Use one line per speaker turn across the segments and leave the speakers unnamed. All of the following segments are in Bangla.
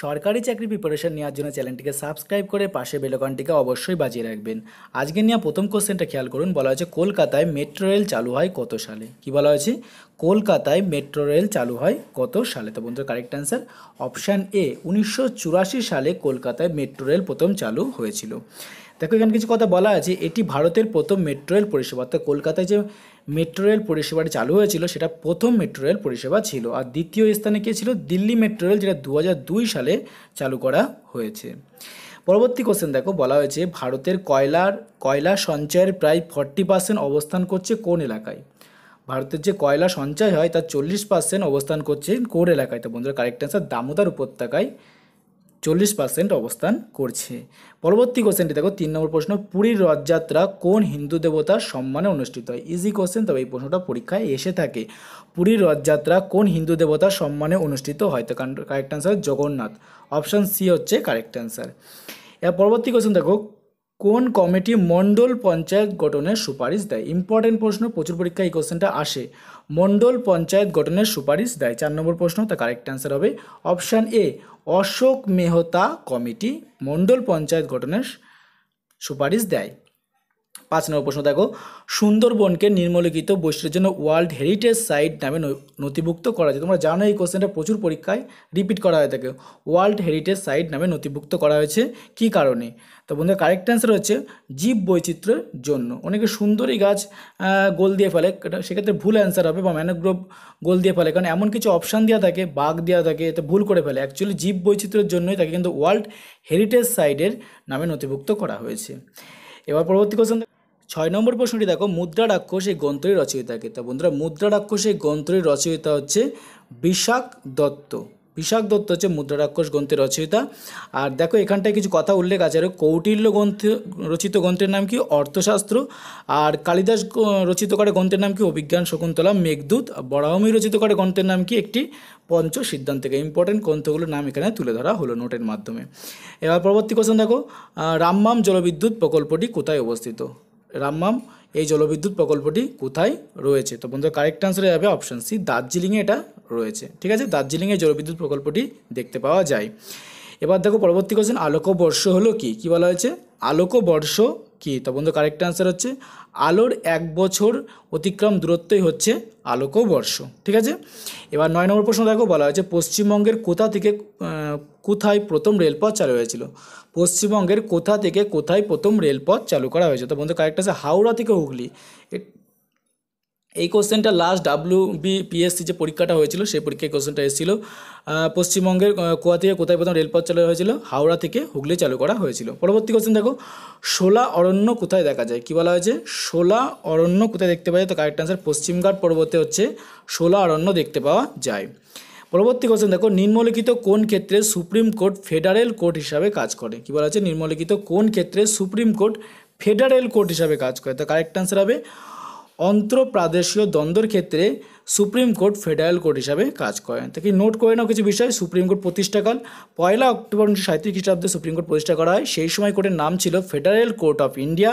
সরকারি চাকরি প্রিপারেশন নেওয়ার জন্য চ্যানেলটিকে সাবস্ক্রাইব করে পাশে বেলকনটিকে অবশ্যই বাজিয়ে রাখবেন আজকে নেওয়া প্রথম কোশ্চেনটা খেয়াল করুন বলা হয়েছে কলকাতায় মেট্রো রেল চালু হয় কত সালে কি বলা হয়েছে কলকাতায় মেট্রো রেল চালু হয় কত সালে তো বন্ধুরা কারেক্ট অ্যান্সার অপশান এ উনিশশো সালে কলকাতায় মেট্রো রেল প্রথম চালু হয়েছিল দেখো এখানে কিছু কথা বলা আছে এটি ভারতের প্রথম মেট্রো রেল পরিষেবা অর্থাৎ কলকাতায় যে মেট্রো রেল পরিষেবাটি চালু হয়েছিল সেটা প্রথম মেট্রো রেল পরিষেবা ছিল আর দ্বিতীয় স্থানে কে ছিল দিল্লি মেট্রো রেল যেটা দু সালে চালু করা হয়েছে পরবর্তী কোশ্চেন দেখো বলা হয়েছে ভারতের কয়লার কয়লা সঞ্চয়ের প্রায় ফর্টি পার্সেন্ট অবস্থান করছে কোন এলাকায় ভারতের যে কয়লা সঞ্চয় হয় তার চল্লিশ পার্সেন্ট অবস্থান করছে কোন এলাকায় তো বন্ধুরা কারেক্ট অ্যান্সার দামোদর উপত্যকায় চল্লিশ পার্সেন্ট অবস্থান করছে পরবর্তী কোশ্চেনটি দেখো তিন নম্বর প্রশ্ন পুরীর রথযাত্রা কোন হিন্দু দেবতার সম্মানে অনুষ্ঠিত হয় ইজি কোশ্চেন তবে এই প্রশ্নটা পরীক্ষায় এসে থাকে পুরীর রথযাত্রা কোন হিন্দু দেবতার সম্মানে অনুষ্ঠিত হয় তো correct answer Jagannath option C হচ্ছে কারেক্ট অ্যান্সার এর পরবর্তী কোশ্চেন দেখো কোন কমিটি মণ্ডল পঞ্চায়েত গঠনের সুপারিশ দেয় ইম্পর্টেন্ট প্রশ্ন প্রচুর পরীক্ষা এই কোশ্চেনটা আসে মণ্ডল পঞ্চায়েত গঠনের সুপারিশ দেয় চার নম্বর প্রশ্ন তা কারেক্ট অ্যান্সার হবে option A Ashok Mehta committee Mandal panchayat গঠনের সুপারিশ দেয় পাঁচ নম্বর প্রশ্ন দেখো সুন্দরবনকে নিম্নলিখিত বৈশিষ্ট্যের জন্য ওয়ার্ল্ড হেরিটেজ সাইট নামে নথিভুক্ত করা হয়েছে তোমরা জানো এই কোশ্চেনটা প্রচুর পরীক্ষায় রিপিট করা হয়ে থাকে ওয়ার্ল্ড হেরিটেজ সাইট নামে নথিভুক্ত করা হয়েছে কি কারণে তো বন্ধু কারেক্ট অ্যান্সার হচ্ছে জীব বৈচিত্র্যের জন্য অনেকে সুন্দরী গাছ গোল দিয়ে ফেলে সেক্ষেত্রে ভুল অ্যান্সার হবে বা ম্যানোগ্রোভ গোল দিয়ে ফেলে কারণ এমন কিছু অপশান দেওয়া থাকে বাঘ দেওয়া থাকে এতে ভুল করে ফেলে অ্যাকচুয়ালি জীব বৈচিত্র্যের জন্যই তাকে কিন্তু ওয়ার্ল্ড হেরিটেজ সাইটের নামে নথিভুক্ত করা হয়েছে এবার পরবর্তী কোশ্চেন ছয় নম্বর প্রশ্নটি দেখো মুদ্রা রাক্ষস এই গ্রন্থটির রচয়িতাকে তা বন্ধুরা মুদ্রা রাক্ষস এই গ্রন্থটির রচয়িতা হচ্ছে বিশাখ দত্ত বিশাখ দত্ত হচ্ছে মুদ্রাক্ষস গ্রন্থের রচয়িতা আর দেখো এখানটায় কিছু কথা উল্লেখ আছে আর কৌটিল্য গ্রন্থ রচিত গ্রন্থের নাম কি অর্থশাস্ত্র আর কালিদাস রচিত করে গ্রন্থের নাম কি অভিজ্ঞান শকুন্তলা মেঘদূত বড়াহমি রচিত করে গ্রন্থের নাম কি একটি পঞ্চ সিদ্ধান্তকে ইম্পর্টেন্ট গ্রন্থগুলোর নাম এখানে তুলে ধরা হলো নোটের মাধ্যমে এবার পরবর্তী কোশ্চেন দেখো রামমাম জলবিদ্যুৎ প্রকল্পটি কোথায় অবস্থিত রামমাম এই জলবিদ্যুৎ প্রকল্পটি কোথায় রয়েছে তো বন্ধুরা কারেক্ট আনসারে হবে অপশান সি দার্জিলিংয়ে এটা রয়েছে ঠিক আছে দার্জিলিংয়ে জলবিদ্যুৎ প্রকল্পটি দেখতে পাওয়া যায় এবার দেখো পরবর্তী কোশ্চেন আলোকবর্ষ হলো কি কি বলা হয়েছে আলোকবর্ষ কী তো বন্ধু কারেক্ট অ্যান্সার হচ্ছে আলোর এক বছর অতিক্রম দূরত্বই হচ্ছে আলোক বর্ষ ঠিক আছে এবার নয় নম্বর প্রশ্ন দেখো বলা হয়েছে পশ্চিমবঙ্গের কোথা থেকে কোথায় প্রথম রেলপথ চালু হয়েছিল পশ্চিমবঙ্গের কোথা থেকে কোথায় প্রথম রেলপথ চালু করা হয়েছে তো বন্ধু কারেক্ট আছে হাওড়া থেকে হুগলি এই কোশ্চেনটা লাস্ট ডাব্লিউ বিপিএসসি যে পরীক্ষাটা হয়েছিল সেই পরীক্ষায় কোশ্চেনটা এসেছিল পশ্চিমবঙ্গের কোয়া থেকে কোথায় প্রথম রেলপথ চালু হয়েছিল হাওড়া থেকে হুগলি চালু করা হয়েছিল পরবর্তী কোশ্চেন দেখো শোলা অরণ্য কোথায় দেখা যায় কী বলা হয়েছে শোলা অরণ্য কোথায় দেখতে পাওয়া যায় তো কারেক্ট আনসার পশ্চিমঘাট পর্বতে হচ্ছে শোলা অরণ্য দেখতে পাওয়া যায় পরবর্তী কোশ্চেন দেখো নিম্নলিখিত কোন ক্ষেত্রে সুপ্রিম কোর্ট ফেডারেল কোর্ট হিসাবে কাজ করে কী বলা হয়েছে নিম্নলিখিত কোন ক্ষেত্রে সুপ্রিম কোর্ট ফেডারেল কোর্ট হিসাবে কাজ করে তো কারেক্ট আনসার হবে অন্তঃপ্রাদেশীয় দ্বন্দ্বের ক্ষেত্রে সুপ্রিম কোর্ট ফেডারেল কোর্ট হিসাবে কাজ করেন তাকে নোট করে নাও কিছু বিষয় সুপ্রিম কোর্ট প্রতিষ্ঠাকাল পয়লা অক্টোবর উনিশশো সাঁত্রিশ খ্রিস্টাব্দে সুপ্রিম কোর্ট প্রতিষ্ঠা করা হয় সেই সময় কোর্টের নাম ছিল ফেডারেল কোর্ট অফ ইন্ডিয়া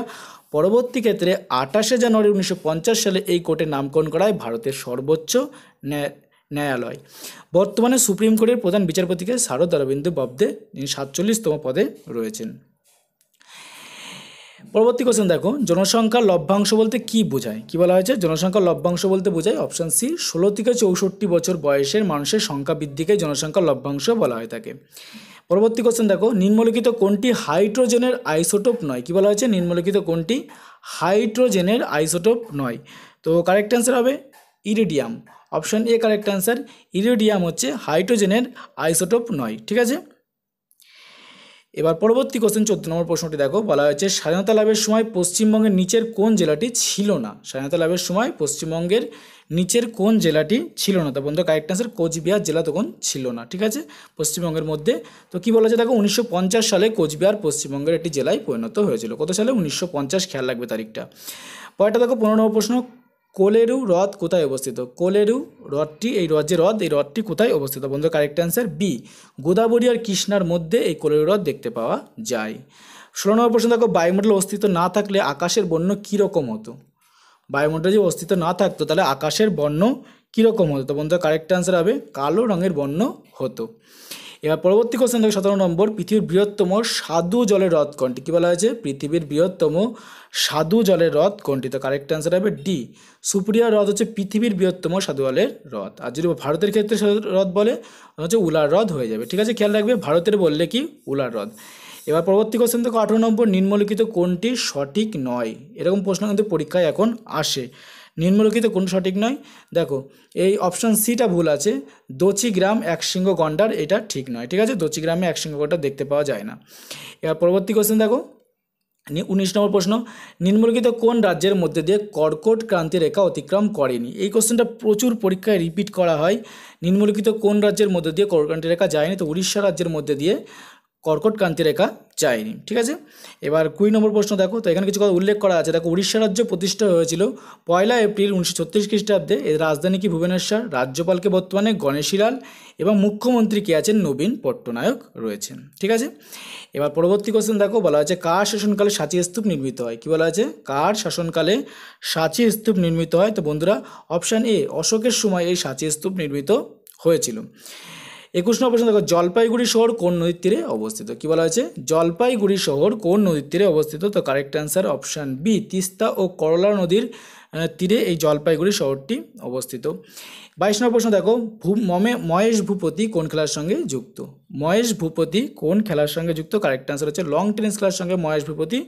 পরবর্তী ক্ষেত্রে আঠাশে জানুয়ারি উনিশশো সালে এই কোর্টের নামকরণ করা হয় ভারতের সর্বোচ্চ ন্যায়ালয় বর্তমানে সুপ্রিম কোর্টের প্রধান বিচারপতিকে শারদ অরবিন্দ বাবদে যিনি সাতচল্লিশতম পদে রয়েছেন পরবর্তী কোশ্চেন দেখো জনসংখ্যা লভ্যাংশ বলতে কি বোঝায় কি বলা হয়েছে জনসংখ্যা লভ্যাংশ বলতে বোঝায় অপশান সি ষোলো থেকে চৌষট্টি বছর বয়সের মানুষের সংখ্যা বৃদ্ধিকে জনসংখ্যা লভ্যাংশ বলা হয়ে থাকে পরবর্তী কোশ্চেন দেখো নিম্নলিখিত কোনটি হাইড্রোজেনের আইসোটোপ নয় কি বলা হয়েছে নিম্নলিখিত কোনটি হাইড্রোজেনের আইসোটোপ নয় তো কারেক্ট অ্যান্সার হবে iridium option A correct answer iridium হচ্ছে হাইড্রোজেনের আইসোটোপ নয় ঠিক আছে এবার পরবর্তী কোশ্চেন চোদ্দ নম্বর প্রশ্নটি দেখো বলা হয়েছে স্বাধীনতা লাভের সময় পশ্চিমবঙ্গের নিচের কোন জেলাটি ছিল না স্বাধীনতা লাভের সময় পশ্চিমবঙ্গের নিচের কোন জেলাটি ছিল না তো বন্ধু কারেক্ট আনসার কোচবিহার জেলা তখন ছিল না ঠিক আছে পশ্চিমবঙ্গের মধ্যে তো কি বলা যায় দেখো উনিশশো সালে কোচবিহার পশ্চিমবঙ্গের একটি জেলায় পরিণত হয়েছিল কত সালে উনিশশো খেয়াল রাখবে তারিখটা পরেরটা দেখো পনেরো নম্বর প্রশ্ন কোলেরু হ্রদ কোথায় অবস্থিত কোলেরু হ্রদটি এই হ্রদ যে হ্রদ এই হ্রদটি কোথায় অবস্থিত বন্ধু কারেক্ট অ্যান্সার বি গোদাবরী আর কৃষ্ণার মধ্যে এই কোলেরু হ্রদ দেখতে পাওয়া যায় ষোলো নম্বর প্রশ্ন দেখো বায়ুমণ্ডল অস্তিত্ব না থাকলে আকাশের বন্য কীরকম হতো বায়ুমণ্ডল যদি অস্তিত্ব না থাকতো তাহলে আকাশের বর্ণ কীরকম হতো বন্ধু কারেক্ট অ্যান্সার হবে কালো রঙের বর্ণ হতো এবার পরবর্তী কোশ্চেন থেকে সতেরো নম্বর পৃথিবীর বৃহত্তম সাধু জলের হ্রদ কোনটি কী বলা হয়েছে পৃথিবীর বৃহত্তম সাধু জলের হ্রদ কোনটি তো কারেক্ট অ্যান্সার হবে ডি সুপ্রিয়া হ্রদ হচ্ছে পৃথিবীর বৃহত্তম সাধু জলের হ্রদ আর যদি ভারতের ক্ষেত্রে হ্রদ বলে হচ্ছে উলার হ্রদ হয়ে যাবে ঠিক আছে খেয়াল রাখবে ভারতের বললে কি উলার হ্রদ এবার পরবর্তী কোশ্চেন থেকে আঠেরো নম্বর নিম্নলিখিত কোনটি সঠিক নয় এরকম প্রশ্ন কিন্তু পরীক্ষায় এখন আসে নিম্নলিখিত কোন সঠিক নয় দেখো এই অপশান সিটা ভুল আছে দোচি গ্রাম এক সিংহ গন্ডার এটা ঠিক নয় ঠিক আছে দোচি গ্রামে এক সিংহ গন্ডার দেখতে পাওয়া যায় না এবার পরবর্তী কোশ্চেন দেখো উনিশ নম্বর প্রশ্ন নিম্নলিখিত কোন রাজ্যের মধ্যে দিয়ে কর্কট ক্রান্তি রেখা অতিক্রম করেনি এই কোশ্চেনটা প্রচুর পরীক্ষায় রিপিট করা হয় নিম্নলিখিত কোন রাজ্যের মধ্যে দিয়ে কর্কট ক্রান্তি রেখা যায়নি তো উড়িষ্যা রাজ্যের মধ্যে দিয়ে কর্কট ক্রান্তি রেখা যায়নি ঠিক আছে এবার কুড়ি নম্বর প্রশ্ন দেখো তো এখানে কিছু কথা উল্লেখ করা আছে দেখো উড়িষ্যা রাজ্য প্রতিষ্ঠা হয়েছিল পয়লা এপ্রিল উনিশশো ছত্রিশ খ্রিস্টাব্দে এর রাজধানী কি ভুবনেশ্বর রাজ্যপালকে বর্তমানে গণেশীলাল এবং মুখ্যমন্ত্রী কে আছেন নবীন পট্টনায়ক রয়েছেন ঠিক আছে এবার পরবর্তী কোশ্চেন দেখো বলা হয়েছে কার শাসনকালে সাঁচি স্তূপ নির্মিত হয় কি বলা হয়েছে কার শাসনকালে সাঁচি স্তূপ নির্মিত হয় তো বন্ধুরা অপশান এ অশোকের সময় এই সাঁচি স্তূপ নির্মিত হয়েছিল একুশ নম্বর প্রশ্ন দেখো জলপাইগুড়ি শহর কোন নদীর তীরে অবস্থিত কি বলা হয়েছে জলপাইগুড়ি শহর কোন নদীর তীরে অবস্থিত তো correct answer option B Teesta ও করলা নদীর তীরে এই জলপাইগুড়ি শহরটি অবস্থিত বাইশ নম্বর প্রশ্ন দেখো ভূ মমে মহেশ ভূপতি কোন খেলার সঙ্গে যুক্ত মহেশ ভূপতি কোন খেলার সঙ্গে যুক্ত কারেক্ট অ্যান্সার হচ্ছে লং টেনিস খেলার সঙ্গে মহেশ ভূপতি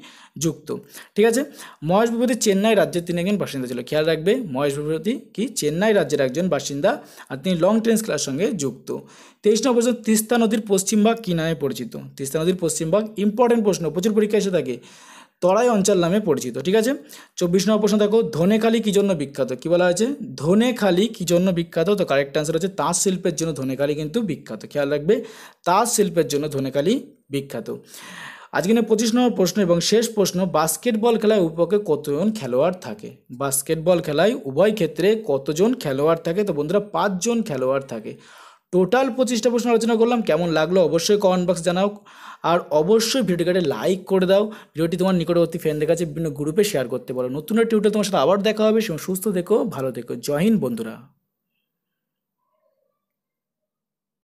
যুক্ত ঠিক আছে মহেশ ভূপতি চেন্নাই রাজ্যের তিনি একজন বাসিন্দা ছিল খেয়াল রাখবে মহেশ ভূপতি কি চেন্নাই রাজ্যের একজন বাসিন্দা আর তিনি লং টেনিস খেলার সঙ্গে যুক্ত তেইশ নম্বর প্রশ্ন তিস্তা নদীর পশ্চিম ভাগ কী নামে পরিচিত তিস্তা নদীর পশ্চিম ভাগ ইম্পর্টেন্ট প্রশ্ন প্রচুর পরীক্ষা এসে থাকে তরাই অঞ্চল নামে পরিচিত ঠিক আছে চব্বিশ নম্বর প্রশ্ন দেখো ধনেখালি কী জন্য বিখ্যাত কী বলা হয়েছে ধনেখালি কী জন্য বিখ্যাত তো কারেক্ট অ্যান্সার হচ্ছে তাঁত শিল্পের জন্য ধনেখালি কিন্তু বিখ্যাত খেয়াল রাখবে তাঁত শিল্পের জন্য ধনেখালি বিখ্যাত আজকে না পঁচিশ নম্বর প্রশ্ন এবং শেষ প্রশ্ন বাস্কেটবল খেলায় উপকে কতজন খেলোয়াড় থাকে বাস্কেটবল খেলায় উভয় ক্ষেত্রে কতজন খেলোয়াড় থাকে তো বন্ধুরা পাঁচজন খেলোয়াড় থাকে টোটাল পঁচিশটা প্রশ্ন আলোচনা করলাম কেমন লাগলো অবশ্যই কমেন্ট বক্স জানাও আর অবশ্যই ভিডিওটিকে লাইক করে দাও ভিডিওটি তোমার নিকটবর্তী ফ্রেন্ডদের কাছে বিভিন্ন গ্রুপে শেয়ার করতে পারো নতুন টিউটার তোমার সাথে আবার দেখা হবে সুস্থ দেখো ভালো দেখো জয় হিন্দ বন্ধুরা